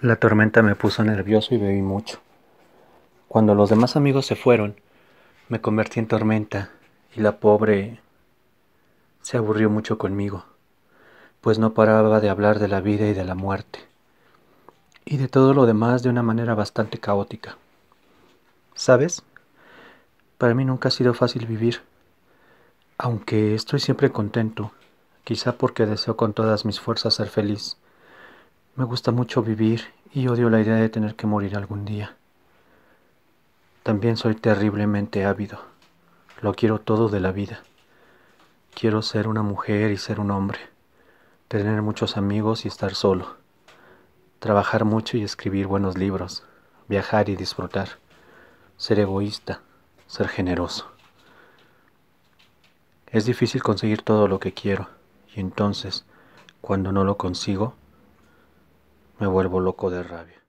La tormenta me puso nervioso y bebí mucho. Cuando los demás amigos se fueron, me convertí en tormenta y la pobre se aburrió mucho conmigo, pues no paraba de hablar de la vida y de la muerte, y de todo lo demás de una manera bastante caótica. ¿Sabes? Para mí nunca ha sido fácil vivir, aunque estoy siempre contento, quizá porque deseo con todas mis fuerzas ser feliz me gusta mucho vivir y odio la idea de tener que morir algún día. También soy terriblemente ávido. Lo quiero todo de la vida. Quiero ser una mujer y ser un hombre. Tener muchos amigos y estar solo. Trabajar mucho y escribir buenos libros. Viajar y disfrutar. Ser egoísta. Ser generoso. Es difícil conseguir todo lo que quiero. Y entonces, cuando no lo consigo, me vuelvo loco de rabia.